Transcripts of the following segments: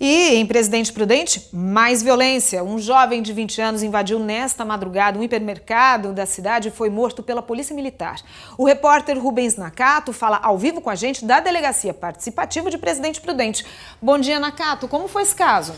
E em Presidente Prudente, mais violência. Um jovem de 20 anos invadiu nesta madrugada um hipermercado da cidade e foi morto pela Polícia Militar. O repórter Rubens Nakato fala ao vivo com a gente da Delegacia Participativa de Presidente Prudente. Bom dia, Nakato. Como foi esse caso?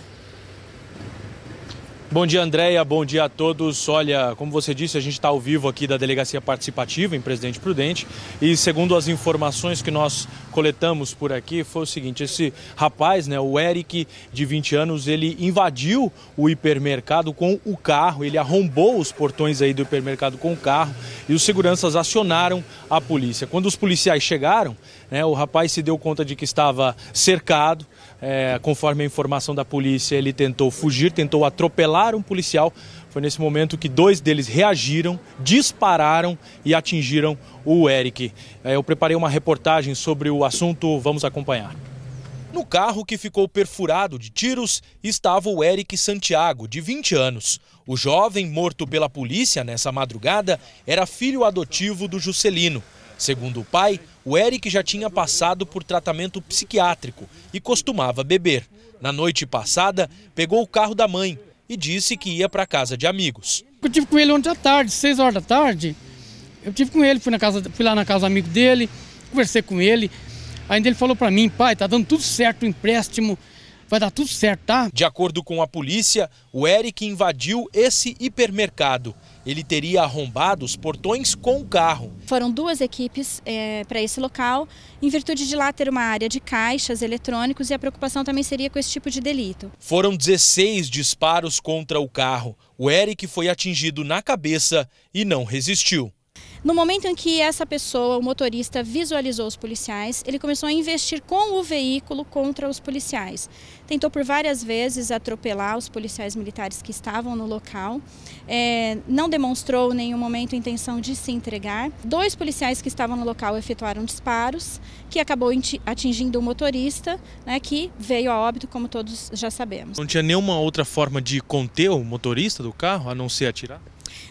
Bom dia, Andréia. Bom dia a todos. Olha, como você disse, a gente está ao vivo aqui da Delegacia Participativa em Presidente Prudente. E segundo as informações que nós coletamos por aqui, foi o seguinte: esse rapaz, né, o Eric, de 20 anos, ele invadiu o hipermercado com o carro, ele arrombou os portões aí do hipermercado com o carro e os seguranças acionaram a polícia. Quando os policiais chegaram, né? O rapaz se deu conta de que estava cercado. É, conforme a informação da polícia, ele tentou fugir, tentou atropelar um policial. Foi nesse momento que dois deles reagiram, dispararam e atingiram o Eric. É, eu preparei uma reportagem sobre o assunto, vamos acompanhar. No carro que ficou perfurado de tiros estava o Eric Santiago, de 20 anos. O jovem, morto pela polícia nessa madrugada, era filho adotivo do Juscelino. Segundo o pai, o Eric já tinha passado por tratamento psiquiátrico e costumava beber. Na noite passada, pegou o carro da mãe e disse que ia para casa de amigos. Eu tive com ele ontem à tarde, 6 horas da tarde. Eu tive com ele, fui, na casa, fui lá na casa do amigo dele, conversei com ele. Ainda ele falou para mim, pai, tá dando tudo certo o empréstimo vai dar tudo certo, tá? De acordo com a polícia, o Eric invadiu esse hipermercado. Ele teria arrombado os portões com o carro. Foram duas equipes é, para esse local, em virtude de lá ter uma área de caixas eletrônicos e a preocupação também seria com esse tipo de delito. Foram 16 disparos contra o carro. O Eric foi atingido na cabeça e não resistiu. No momento em que essa pessoa, o motorista, visualizou os policiais, ele começou a investir com o veículo contra os policiais. Tentou por várias vezes atropelar os policiais militares que estavam no local, é, não demonstrou em nenhum momento intenção de se entregar. Dois policiais que estavam no local efetuaram disparos, que acabou atingindo o motorista, né, que veio a óbito, como todos já sabemos. Não tinha nenhuma outra forma de conter o motorista do carro, a não ser atirar?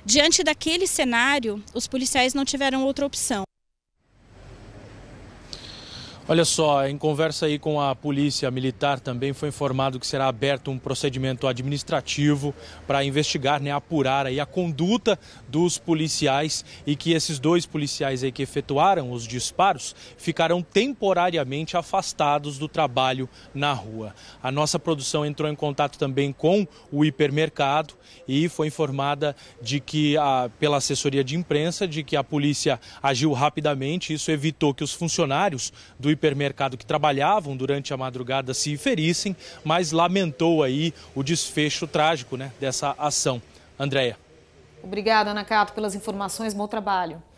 Diante daquele cenário, os policiais não tiveram outra opção. Olha só, em conversa aí com a polícia militar também foi informado que será aberto um procedimento administrativo para investigar, né, apurar aí a conduta dos policiais e que esses dois policiais aí que efetuaram os disparos ficarão temporariamente afastados do trabalho na rua. A nossa produção entrou em contato também com o hipermercado e foi informada de que a, pela assessoria de imprensa de que a polícia agiu rapidamente, isso evitou que os funcionários do hipermercado hipermercado que trabalhavam durante a madrugada se ferissem, mas lamentou aí o desfecho trágico né, dessa ação. Andréia. Obrigada, Ana Cato, pelas informações. Bom trabalho.